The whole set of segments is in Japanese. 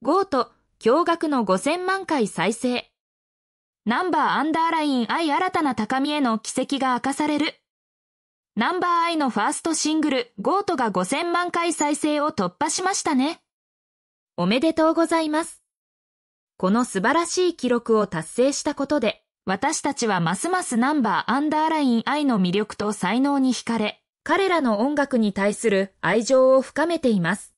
ゴート驚愕の5000万回再生。ナンバーアンダーライン愛新たな高みへの軌跡が明かされる。ナンバーアイのファーストシングル、ゴートが5000万回再生を突破しましたね。おめでとうございます。この素晴らしい記録を達成したことで、私たちはますますナンバーアンダーライン愛の魅力と才能に惹かれ、彼らの音楽に対する愛情を深めています。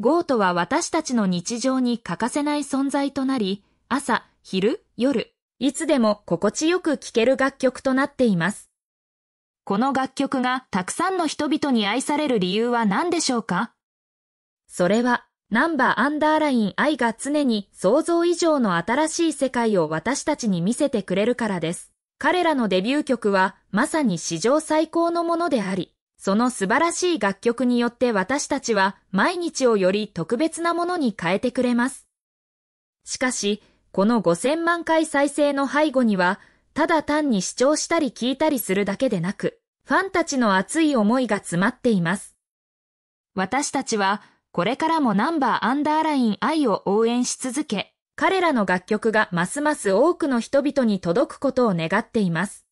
ゴートは私たちの日常に欠かせない存在となり、朝、昼、夜、いつでも心地よく聴ける楽曲となっています。この楽曲がたくさんの人々に愛される理由は何でしょうかそれは、ナンバーアンダーライン愛が常に想像以上の新しい世界を私たちに見せてくれるからです。彼らのデビュー曲はまさに史上最高のものであり、その素晴らしい楽曲によって私たちは毎日をより特別なものに変えてくれます。しかし、この5000万回再生の背後には、ただ単に視聴したり聞いたりするだけでなく、ファンたちの熱い思いが詰まっています。私たちは、これからもナンバーアンダーライン愛を応援し続け、彼らの楽曲がますます多くの人々に届くことを願っています。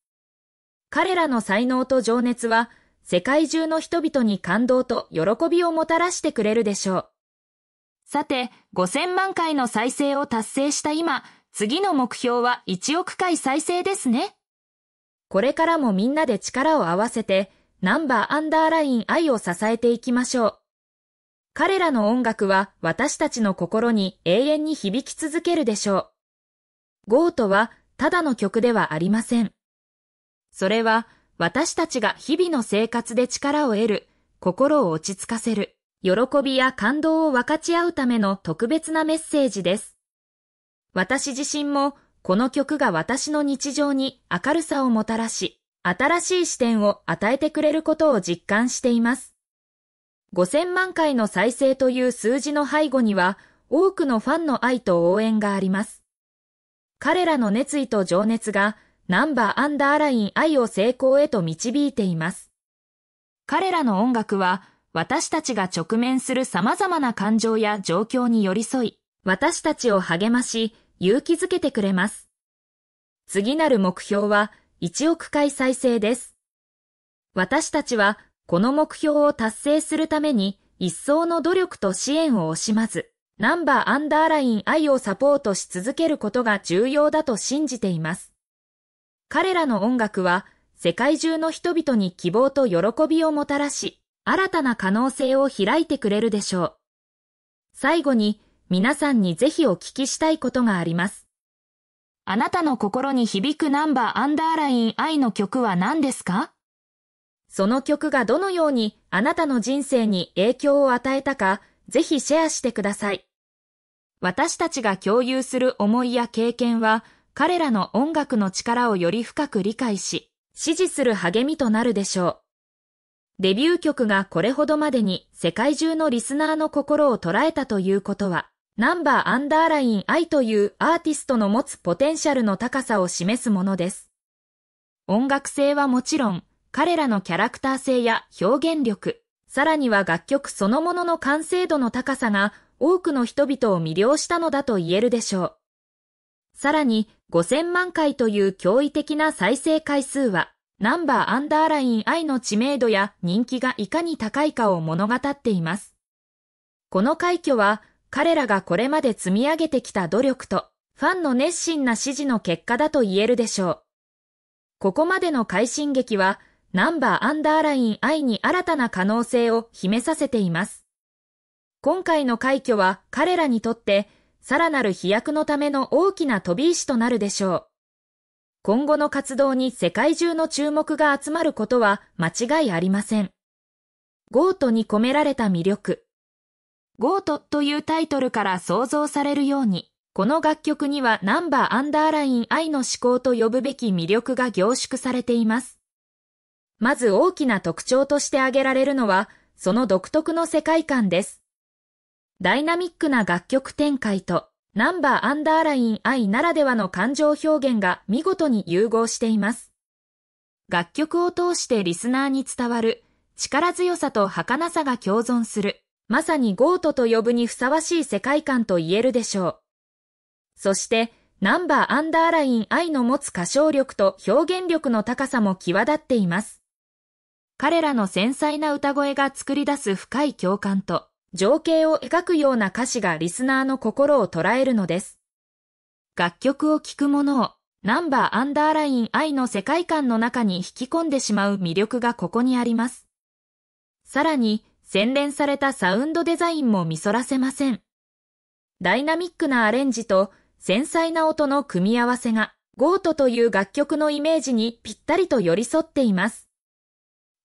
彼らの才能と情熱は、世界中の人々に感動と喜びをもたらしてくれるでしょう。さて、5000万回の再生を達成した今、次の目標は1億回再生ですね。これからもみんなで力を合わせて、ナンバーアンダーライン愛を支えていきましょう。彼らの音楽は私たちの心に永遠に響き続けるでしょう。ゴートはただの曲ではありません。それは私たちが日々の生活で力を得る、心を落ち着かせる、喜びや感動を分かち合うための特別なメッセージです。私自身もこの曲が私の日常に明るさをもたらし、新しい視点を与えてくれることを実感しています。5000万回の再生という数字の背後には、多くのファンの愛と応援があります。彼らの熱意と情熱がナンバーアンダーライン愛を成功へと導いています。彼らの音楽は私たちが直面する様々な感情や状況に寄り添い、私たちを励まし、勇気づけてくれます。次なる目標は1億回再生です。私たちはこの目標を達成するために一層の努力と支援を惜しまず、ナンバーアンダーライン愛をサポートし続けることが重要だと信じています。彼らの音楽は世界中の人々に希望と喜びをもたらし、新たな可能性を開いてくれるでしょう。最後に皆さんにぜひお聞きしたいことがあります。あなたの心に響くナンバーアンダーライン愛の曲は何ですかその曲がどのようにあなたの人生に影響を与えたか、ぜひシェアしてください。私たちが共有する思いや経験は、彼らの音楽の力をより深く理解し、支持する励みとなるでしょう。デビュー曲がこれほどまでに世界中のリスナーの心を捉えたということは、ナンバーアンダーライン I というアーティストの持つポテンシャルの高さを示すものです。音楽性はもちろん、彼らのキャラクター性や表現力、さらには楽曲そのものの完成度の高さが多くの人々を魅了したのだと言えるでしょう。さらに、5000万回という驚異的な再生回数は、ナンバーアンダーライン I の知名度や人気がいかに高いかを物語っています。この快挙は、彼らがこれまで積み上げてきた努力と、ファンの熱心な支持の結果だと言えるでしょう。ここまでの快進撃は、ナンバーアンダーライン I に新たな可能性を秘めさせています。今回の快挙は彼らにとってさらなる飛躍のための大きな飛び石となるでしょう。今後の活動に世界中の注目が集まることは間違いありません。ゴートに込められた魅力。ゴートというタイトルから想像されるように、この楽曲にはナンバーアンダーライン愛の思考と呼ぶべき魅力が凝縮されています。まず大きな特徴として挙げられるのは、その独特の世界観です。ダイナミックな楽曲展開と、ナンバーアンダーライン愛ならではの感情表現が見事に融合しています。楽曲を通してリスナーに伝わる、力強さと儚さが共存する、まさにゴートと呼ぶにふさわしい世界観と言えるでしょう。そして、ナンバーアンダーライン愛の持つ歌唱力と表現力の高さも際立っています。彼らの繊細な歌声が作り出す深い共感と、情景を描くような歌詞がリスナーの心を捉えるのです。楽曲を聴くものをナンバーアンダーライン愛の世界観の中に引き込んでしまう魅力がここにあります。さらに、洗練されたサウンドデザインも見そらせません。ダイナミックなアレンジと繊細な音の組み合わせが、ゴートという楽曲のイメージにぴったりと寄り添っています。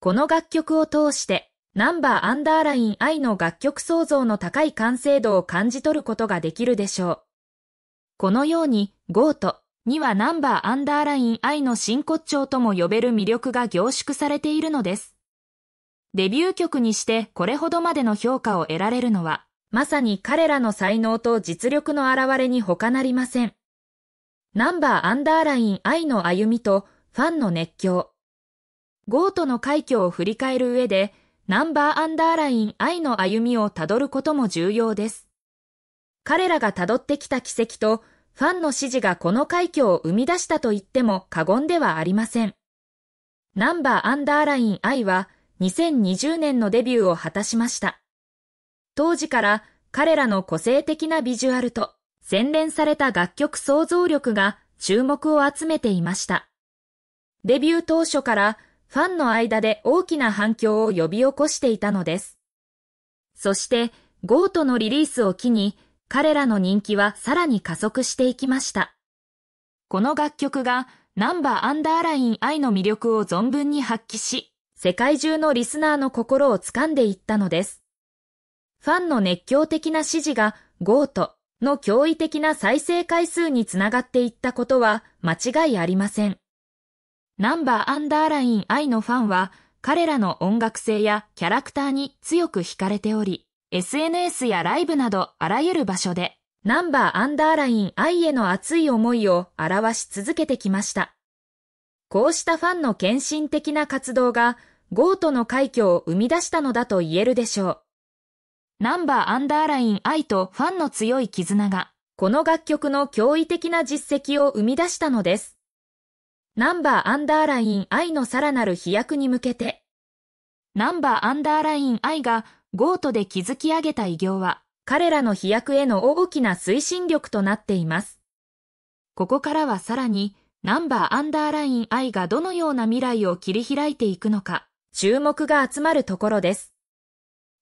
この楽曲を通して、ナンバーアンダーライン I の楽曲創造の高い完成度を感じ取ることができるでしょう。このように、ゴートにはナンバーアンダーライン I の真骨頂とも呼べる魅力が凝縮されているのです。デビュー曲にしてこれほどまでの評価を得られるのは、まさに彼らの才能と実力の表れに他なりません。ナンバーアンダーライン I の歩みとファンの熱狂。ゴートの快挙を振り返る上で、ナンバーアンダーライン愛の歩みをたどることも重要です。彼らがたどってきた奇跡と、ファンの支持がこの快挙を生み出したと言っても過言ではありません。ナンバーアンダーライン愛は、2020年のデビューを果たしました。当時から彼らの個性的なビジュアルと、洗練された楽曲創造力が注目を集めていました。デビュー当初からファンの間で大きな反響を呼び起こしていたのです。そして、ゴートのリリースを機に、彼らの人気はさらに加速していきました。この楽曲が、ナンバーアンダーライン愛の魅力を存分に発揮し、世界中のリスナーの心を掴んでいったのです。ファンの熱狂的な支持が、ゴートの驚異的な再生回数につながっていったことは間違いありません。ナンバーアンダーラインイのファンは、彼らの音楽性やキャラクターに強く惹かれており、SNS やライブなどあらゆる場所で、ナンバーアンダーラインイへの熱い思いを表し続けてきました。こうしたファンの献身的な活動が、ゴートの快挙を生み出したのだと言えるでしょう。ナンバーアンダーラインイとファンの強い絆が、この楽曲の驚異的な実績を生み出したのです。ナンバーアンダーライン i のさらなる飛躍に向けて。ナンバーアンダーライン i がゴートで築き上げた偉業は、彼らの飛躍への大きな推進力となっています。ここからはさらに、ナンバーアンダーライン i がどのような未来を切り開いていくのか、注目が集まるところです。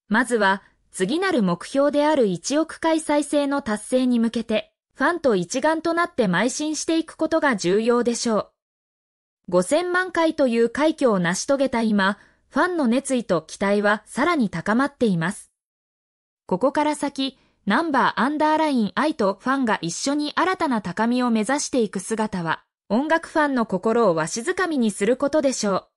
まずは、次なる目標である1億回再生の達成に向けて、ファンと一丸となって邁進していくことが重要でしょう。5000万回という快挙を成し遂げた今、ファンの熱意と期待はさらに高まっています。ここから先、ナンバーアンダーラインイとファンが一緒に新たな高みを目指していく姿は、音楽ファンの心をわしづかみにすることでしょう。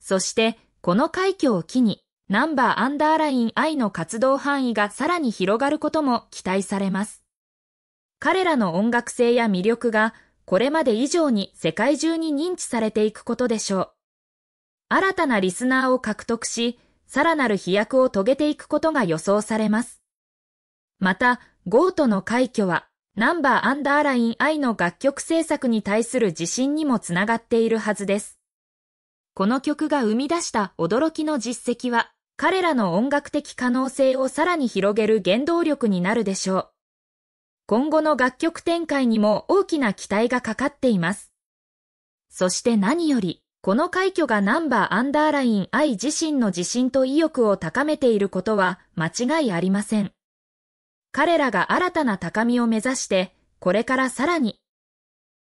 そして、この快挙を機に、ナンバーアンダーラインイの活動範囲がさらに広がることも期待されます。彼らの音楽性や魅力がこれまで以上に世界中に認知されていくことでしょう。新たなリスナーを獲得し、さらなる飛躍を遂げていくことが予想されます。また、ゴートの快挙は、ナンバーアンダーライン I の楽曲制作に対する自信にもつながっているはずです。この曲が生み出した驚きの実績は、彼らの音楽的可能性をさらに広げる原動力になるでしょう。今後の楽曲展開にも大きな期待がかかっています。そして何より、この快挙がナンバーアンダーライン I 自身の自信と意欲を高めていることは間違いありません。彼らが新たな高みを目指して、これからさらに